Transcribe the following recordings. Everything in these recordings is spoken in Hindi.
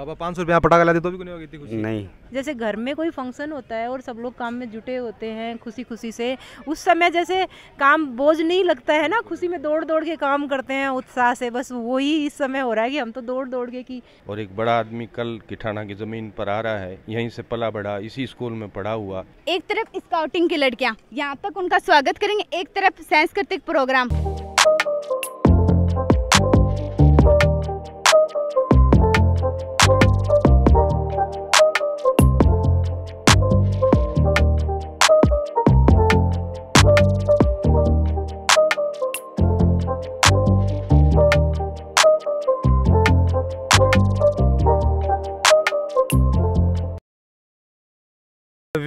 पापा पाँच सौ रुपया पटाखा लाते तो भी नहीं होगी इतनी खुशी नहीं जैसे घर में कोई फंक्शन होता है और सब लोग काम में जुटे होते हैं खुशी खुशी से उस समय जैसे काम बोझ नहीं लगता है ना खुशी में दौड़ दौड़ के काम करते हैं उत्साह से बस वही इस समय हो रहा है कि हम तो दौड़ दौड़ के की और एक बड़ा आदमी कल किठाना की जमीन पर आ रहा है यहीं से पला बढ़ा इसी स्कूल में पढ़ा हुआ एक तरफ स्काउटिंग की लड़कियाँ यहाँ तक उनका स्वागत करेंगे एक तरफ सांस्कृतिक प्रोग्राम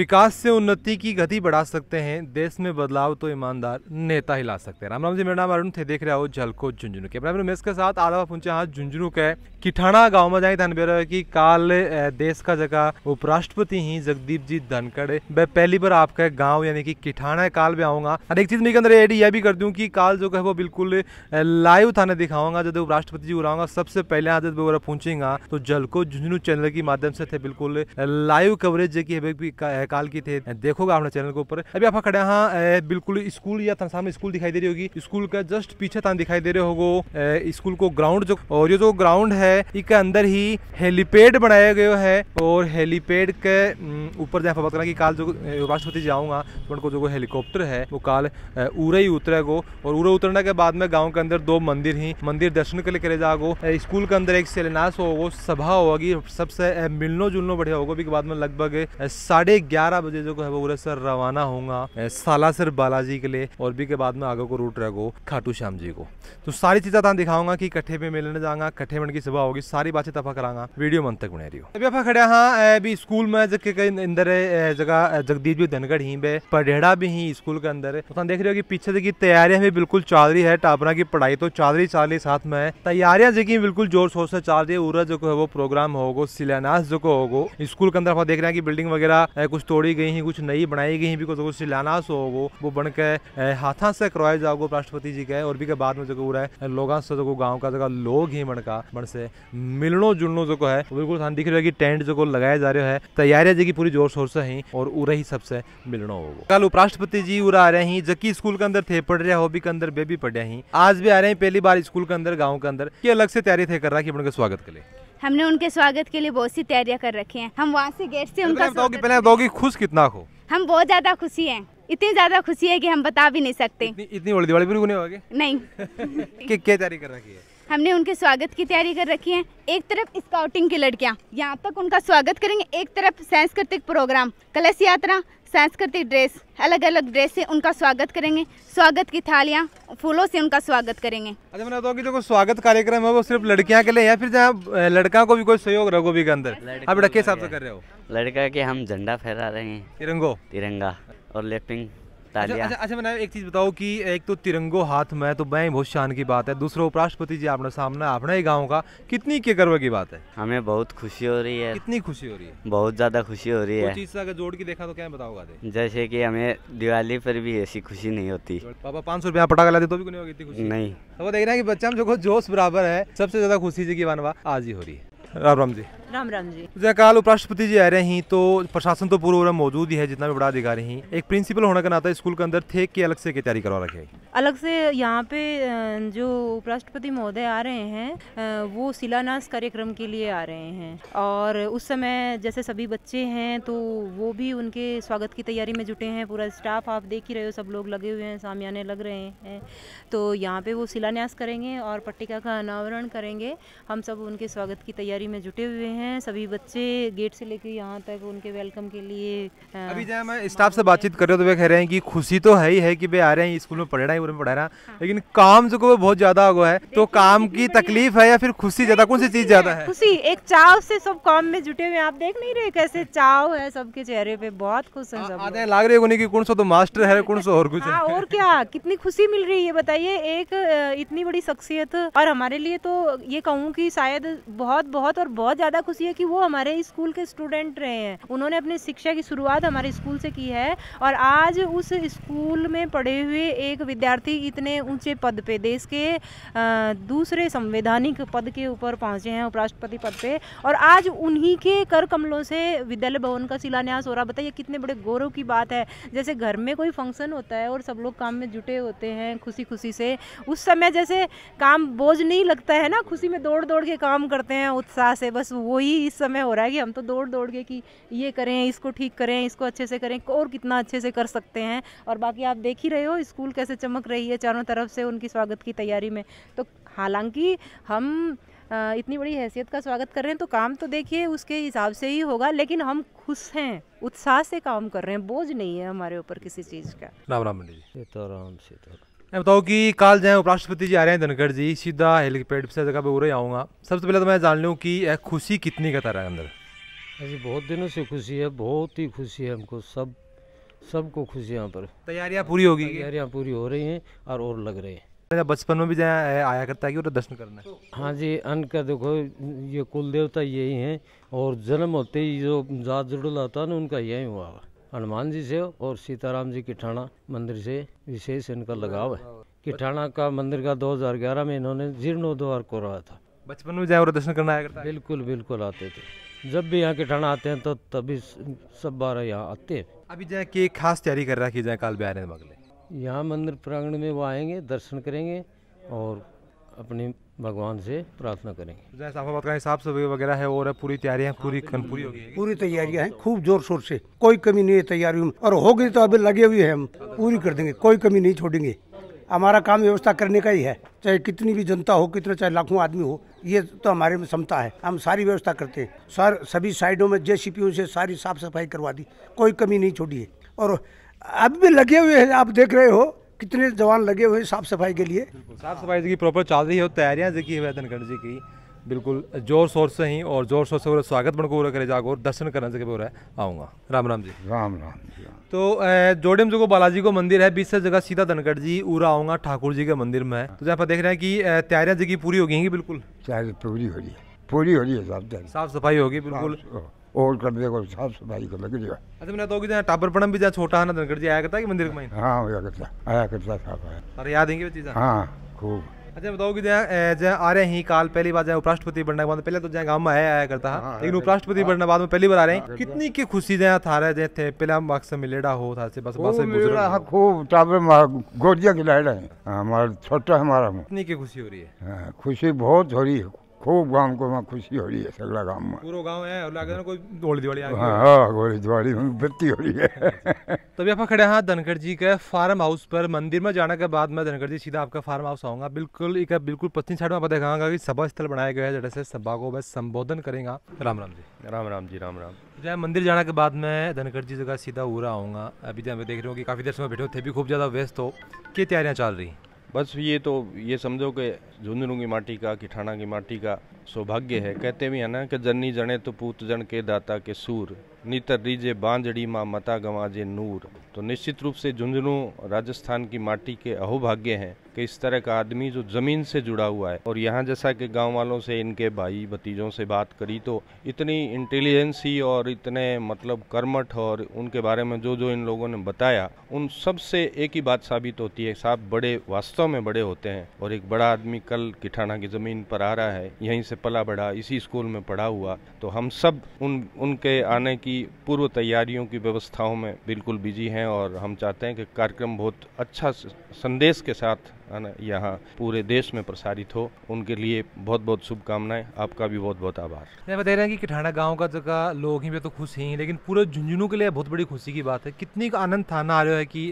विकास से उन्नति की गति बढ़ा सकते हैं देश में बदलाव तो ईमानदार नेता ही ला सकते हैं राम राम जी मेरा नाम अरुण थे देख रहे हो झलको झुंझुनू के उमेश के साथ आलावा पहुंचे हाथ झुंझुनू के कि ठाणा गांव में जाए थान बेरो कि काल देश का जगह उपराष्ट्रपति ही जगदीप जी धनखड़ मैं पहली बार आपका गांव यानी कि किठाना काल में आऊंगा और एक चीज मेरे अंदर एड यह भी कर दूं कि काल जो है वो बिल्कुल लाइव थाने दिखाऊंगा जब उपराष्ट्रपति जी उड़ाऊंगा सबसे पहले आज वगैरह पहुंचेगा तो जल को झुंझुनू चैनल के माध्यम से थे बिल्कुल लाइव कवरेज जो की काल की थे देखोगा अपने चैनल के ऊपर अभी आप खड़े हाँ बिल्कुल स्कूल या सामने स्कूल दिखाई दे रही होगी स्कूल का जस्ट पीछे था दिखाई दे रहे हो स्कूल को ग्राउंड जो और ये जो ग्राउंड है है एक अंदर ही हेलीपैड बनाया गया है और हेलीपैड के ऊपर जहाँ बात फबक कि काल जो राष्ट्रपति जाऊँगा तो उनको जो वो हेलीकॉप्टर है वो काल उरे ही उतरेगो और उरे उतरने के बाद में गाँव के अंदर दो मंदिर ही मंदिर दर्शन के लिए करे जागो स्कूल के अंदर एक सेलेनास होगो सभा होगी सबसे मिलनो जुलनो बढ़िया होगा बाद में लगभग साढ़े ग्यारह बजे जो है वो उरे सर रवाना होगा सालासर बालाजी के लिए और भी के बाद में आगे को रूट रहेगो खाटू श्याम जी को तो सारी चीज़ें तुम तो दिखाऊंगा कि कट्ठे पे मिलने जाऊंगा कट्ठे मन की सभा सभा होगी सारी बातचीत आप करा वीडियो मन तक बने रही अभी आप खड़े हाँ अभी स्कूल में अंदर जगह जगदीश भी धनगढ़ ही बे पढ़ेड़ा भी ही स्कूल के अंदर तो देख रहे हो कि पीछे देखिए तैयारियां भी बिल्कुल चल रही है टापरा की पढ़ाई तो चल रही चल रही साथ में तैयारियां जी बिल्कुल जोर शोर से चल रही है उरा जो है वो प्रोग्राम होगो शिलान्यास जो होगो स्कूल के अंदर आप देख रहे हैं कि बिल्डिंग वगैरह कुछ तोड़ी गई है कुछ नई बनाई गई है भी कुछ शिलान्यास होगो वो बन के हाथा से करवाए जाओगे राष्ट्रपति जी के और भी के बाद में जो है लोग गाँव का जगह लोग ही बनका बन से मिलनो जुलनो जो है बिल्कुल दिख रहा है कि टेंट जो लगाया जा रहा है तैयारियां जी पूरी जोर शोर से है और उरा ही सबसे मिलणो होगो कल उपराष्ट्रपति जी उरा आ रहे हैं जबकि स्कूल के अंदर थे पढ़ रहे हो भी के अंदर बेबी पढ़ रहे हैं आज भी आ रहे हैं पहली बार स्कूल के अंदर गाँव के अंदर ये अलग से तैयारी थे कर रहा है उनके स्वागत के लिए हमने उनके स्वागत के लिए बहुत सी तैयारियां कर रखी हैं हम वहाँ से गेट से उनका पहले कि खुश कितना हो हम बहुत ज्यादा खुशी हैं इतनी ज्यादा खुशी है कि हम बता भी नहीं सकते इतनी, इतनी बड़ी दिवाली पूरी होने वाली नहीं क्या तैयारी कर रखी है हमने उनके स्वागत की तैयारी कर रखी है एक तरफ स्काउटिंग की लड़कियाँ यहाँ तक उनका स्वागत करेंगे एक तरफ सांस्कृतिक प्रोग्राम कलश यात्रा सांस्कृतिक ड्रेस अलग अलग ड्रेस से उनका स्वागत करेंगे स्वागत की थालियाँ फूलों से उनका स्वागत करेंगे अच्छा मैं कि जो स्वागत कार्यक्रम है वो सिर्फ लड़कियाँ के लिए या फिर जहाँ लड़का को भी कोई सहयोग रखो भी के अंदर आप लड़के हिसाब से कर रहे हो लड़का के हम झंडा फहरा रहे हैं तिरंगो तिरंगा और लेफ्टिंग अच्छा, अच्छा, अच्छा मैंने एक चीज़ बताओ कि एक तो तिरंगो हाथ में तो मैं बहुत शान की बात है दूसरा उपराष्ट्रपति जी आपने सामने अपने ही गाँव का कितनी के गर्व की बात है हमें बहुत खुशी हो रही है कितनी खुशी हो रही है बहुत ज़्यादा खुशी हो रही है चीज़ अगर जोड़ के देखा तो क्या बताओगा जैसे की हमें दिवाली पर भी ऐसी खुशी नहीं होती पापा पाँच सौ रुपया पटाखा लाते तो भी नहीं होगी इतनी खुशी नहीं तो देख रहे हैं कि बच्चा में जो जोश बराबर है सबसे ज़्यादा खुशी जी की बनवा आज ही हो रही है राम राम जी राम राम जी जयकाल उपराष्ट्रपति जी आ रहे हैं तो प्रशासन तो पूरा मौजूद ही है जितना भी बड़ा अधिकारी हैं एक प्रिंसिपल होने का नाता स्कूल के अंदर थे कि अलग से की तैयारी करवा रखेगी अलग से यहाँ पे जो उपराष्ट्रपति महोदय आ रहे हैं वो शिलान्यास कार्यक्रम के लिए आ रहे हैं और उस समय जैसे सभी बच्चे हैं तो वो भी उनके स्वागत की तैयारी में जुटे हैं पूरा स्टाफ आप देख ही रहे हो सब लोग लगे हुए हैं सामियाने लग रहे हैं तो यहाँ पे वो शिलान्यास करेंगे और पट्टिका का अनावरण करेंगे हम सब उनके स्वागत की तैयारी में जुटे हुए हैं सभी बच्चे गेट से लेकर यहाँ तक उनके वेलकम के लिए अभी जहाँ मैं स्टाफ से बातचीत कर रहे हो तो वे कह रहे हैं कि खुशी तो है ही है कि वे आ रहे हैं स्कूल में पढ़ रहे हैं पूरा पढ़ा रहा हाँ। लेकिन काम जो वो बहुत ज्यादा हुआ है तो काम की तकलीफ है या फिर खुशी ज्यादा कौन सी चीज ज्यादा है खुशी एक चाव से सब काम में जुटे हुए आप देख नहीं रहे कैसे चाव है सबके चेहरे पे बहुत खुश है सब लाग रही होने की कौन सो तो मास्टर है कौन सो और कुछ हाँ, और क्या कितनी खुशी मिल रही है बताइए एक इतनी बड़ी शख्सियत और हमारे लिए तो ये कहूँ की शायद बहुत बहुत और बहुत ज्यादा खुशी है की वो हमारे स्कूल के स्टूडेंट रहे हैं उन्होंने अपने शिक्षा की शुरुआत हमारे स्कूल से की है और आज उस स्कूल में पढ़े हुए एक विद्यार्थी विद्यार्थी इतने ऊंचे पद पे देश के दूसरे संवैधानिक पद के ऊपर पहुंचे हैं उपराष्ट्रपति पद पे और आज उन्हीं के कर कमलों से विद्यालय भवन का शिलान्यास हो रहा बताइए कितने बड़े गौरव की बात है जैसे घर में कोई फंक्शन होता है और सब लोग काम में जुटे होते हैं खुशी खुशी से उस समय जैसे काम बोझ नहीं लगता है ना खुशी में दौड़ दौड़ के काम करते हैं उत्साह से बस वही इस समय हो रहा है कि हम तो दौड़ दौड़ के कि ये करें इसको ठीक करें इसको अच्छे से करें और कितना अच्छे से कर सकते हैं और बाकी आप देख ही रहे हो स्कूल कैसे चमक चमक रही है चारों तरफ से उनकी स्वागत की तैयारी में तो हालांकि हम इतनी बड़ी हैसियत का स्वागत कर रहे हैं तो काम तो देखिए उसके हिसाब से ही होगा लेकिन हम खुश हैं उत्साह से काम कर रहे हैं बोझ नहीं है हमारे ऊपर किसी चीज़ का राम राम जी सीताराम तो सीताराम तो। मैं बताओ कि काल जो उपराष्ट्रपति जी आ रहे हैं धनखड़ जी सीधा हेलीपैड से जगह पे उड़े आऊँगा सबसे पहले तो मैं जान लूँ कि खुशी कितनी का तारा अंदर अरे बहुत दिनों से खुशी है बहुत ही खुशी है हमको सब सबको खुशी यहाँ पर तैयारियाँ पूरी होगी तैयारियाँ पूरी हो रही हैं और और लग रहे हैं बचपन में भी जहाँ आया करता है कि तो दर्शन करना है हाँ जी अन्न का देखो ये कुल देवता यही हैं और जन्म होते ही जो जात जुड़ल आता ना उनका यही हुआ हनुमान जी से और सीताराम जी किठाना मंदिर से विशेष इनका लगाव है किठाना का मंदिर का 2011 में इन्होंने जीर्णोद्वार को रहा था बचपन में जाए और दर्शन करना आया करता बिल्कुल बिल्कुल आते थे जब भी यहाँ किठाना आते हैं तो तभी सब बारह यहाँ आते हैं अभी जाए की खास तैयारी कर रखी जाए काल बिहार मगले यहाँ मंदिर प्रांगण में वो आएंगे दर्शन करेंगे और अपने भगवान से प्रार्थना करेंगे तो हिसाब से वगैरह है और पूरी तैयारियाँ पूरी हाँ, पूरी होगी पूरी तैयारियाँ हैं खूब जोर शोर से कोई कमी नहीं है तैयारियों में और होगी तो अभी लगे हुए हैं हम पूरी कर देंगे कोई कमी नहीं छोड़ेंगे हमारा काम व्यवस्था करने का ही है चाहे कितनी भी जनता हो कितने चाहे लाखों आदमी हो ये तो हमारे में क्षमता है हम सारी व्यवस्था करते हैं सर सभी साइडों में जे से सारी साफ सफाई करवा दी कोई कमी नहीं छोड़ी है और अब भी लगे हुए हैं आप देख रहे हो कितने जवान लगे हुए हैं साफ सफाई के लिए साफ सफाई की प्रॉपर चल रही है तैयारियां देखी जी की जी की बिल्कुल जोर शोर से ही और जोर शोर से स्वागत बन को करे जागो और दर्शन करने से पूरा आऊँगा राम राम जी राम राम जी तो जोड़े में जो बालाजी को मंदिर है बीस से जगह सीधा धनगढ़ जी उरा आऊँगा ठाकुर जी के मंदिर में तो जहाँ पर देख रहे हैं कि तैयारियाँ जगह पूरी हो गई बिल्कुल तैयारी पूरी हो रही है पूरी हो रही है साफ साफ सफाई होगी बिल्कुल और कर देखो साफ सफाई को लग रही है अच्छा मैंने तो कि जहाँ टापर पड़म भी जहाँ छोटा है ना धनगढ़ जी आया करता है कि मंदिर में हाँ आया करता आया करता साहब अरे याद आएंगे वो चीज़ें हाँ खूब अच्छा बताओ कि जहाँ आ रहे हैं काल पहली बार जहाँ उपराष्ट्रपति बनने के बाद पहले तो जहाँ गाँव में आया आया करता था हाँ, हाँ, लेकिन हाँ, उपराष्ट्रपति बनने बाद में पहली बार आ रहे हैं कितनी की खुशी जहाँ था रहे थे पहले हम में लेड़ा हो था से बस बस खूब चावल गोदिया लाइड है हमारा छोटा हमारा कितनी की खुशी हो रही है खुशी बहुत हो रही है खूब गांव को वहाँ खुशी हो रही है सगला गांव में पूरा गांव है और लगे कोई होली दिवाली आ हाँ हां होली दिवाली में बत्ती हो रही है तभी तो आप खड़े हैं धनखड़ जी के फार्म हाउस पर मंदिर में जाने के बाद मैं धनखड़ जी सीधा आपका फार्म हाउस आऊंगा बिल्कुल एक बिल्कुल पश्चिम साइड में आप दिखाऊंगा कि सभा स्थल बनाया गया है से सभा को मैं संबोधन करेंगे राम राम जी राम राम जी राम राम जय मंदिर जाने के बाद मैं धनखड़ जी जगह सीधा उरा आऊंगा अभी जहाँ तो मैं देख रहा हूँ कि काफ़ी देर से बैठे हो थे भी खूब ज़्यादा व्यस्त हो क्या तैयारियां चल रही हैं बस ये तो ये समझो कि झुंझुनू की माटी का किठाना की माटी का सौभाग्य है कहते भी है ना कि जन्नी जने तो पूत जन के दाता के सूर नीतर रीजे बांझड़ी माँ मता गवाजे नूर तो निश्चित रूप से झुंझुनू राजस्थान की माटी के अहोभाग्य हैं कि इस तरह का आदमी जो ज़मीन से जुड़ा हुआ है और यहाँ जैसा कि गांव वालों से इनके भाई भतीजों से बात करी तो इतनी इंटेलिजेंसी और इतने मतलब कर्मठ और उनके बारे में जो जो इन लोगों ने बताया उन सब से एक ही बात साबित होती है साहब बड़े वास्तव में बड़े होते हैं और एक बड़ा आदमी कल किठाना की ज़मीन पर आ रहा है यहीं से पला बढ़ा इसी स्कूल में पढ़ा हुआ तो हम सब उन उनके आने की पूर्व तैयारियों की व्यवस्थाओं में बिल्कुल बिजी हैं और हम चाहते हैं कि कार्यक्रम बहुत अच्छा संदेश के साथ यहाँ पूरे देश में प्रसारित हो उनके लिए बहुत बहुत शुभकामनाएं आपका भी बहुत बहुत आभार मैं बता रहे हैं कि किठाना गाँव का जगह लोग ही तो खुश ही लेकिन पूरे झुंझुनू के लिए बहुत बड़ी खुशी की बात है कितनी आनंद ना आ रहा है कि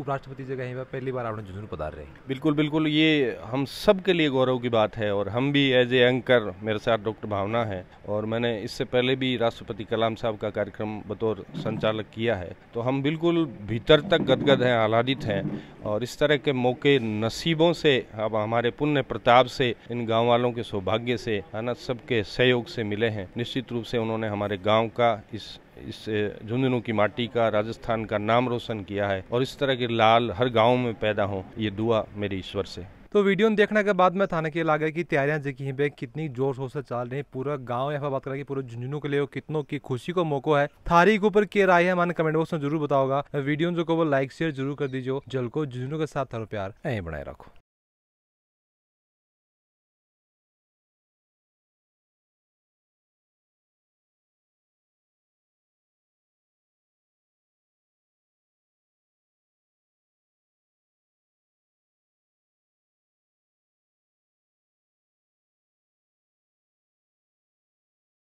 उपराष्ट्रपति जगह पहली बार आपने झुंझुनू पधार रहे बिल्कुल बिल्कुल ये हम सब के लिए गौरव की बात है और हम भी एज ए एंकर मेरे साथ डॉक्टर भावना है और मैंने इससे पहले भी राष्ट्रपति कलाम साहब का कार्यक्रम बतौर संचालक किया है तो हम बिल्कुल भीतर तक गदगद हैं आह्लादित हैं और इस तरह के मौके न नसीबों से अब हमारे पुण्य प्रताप से इन गाँव वालों के सौभाग्य से है ना सबके सहयोग से मिले हैं निश्चित रूप से उन्होंने हमारे गाँव का इस इस झुंझुनू की माटी का राजस्थान का नाम रोशन किया है और इस तरह के लाल हर गांव में पैदा हो ये दुआ मेरी ईश्वर से तो वीडियो देखने के बाद में थाना के लगा की तैयारियां जी हैं कितनी जोर शोर से चल रही है पूरा गाँव या बात करें कि पूरे झुंझुनू के लिए कितनों की खुशी को मौको है थारी के ऊपर क्या राय है हमारे कमेंट बॉक्स में जरूर बताओगा वीडियो जो को वो लाइक शेयर जरूर कर दीजिए जल को झुंझुनू के साथ थारो प्यार यही बनाए रखो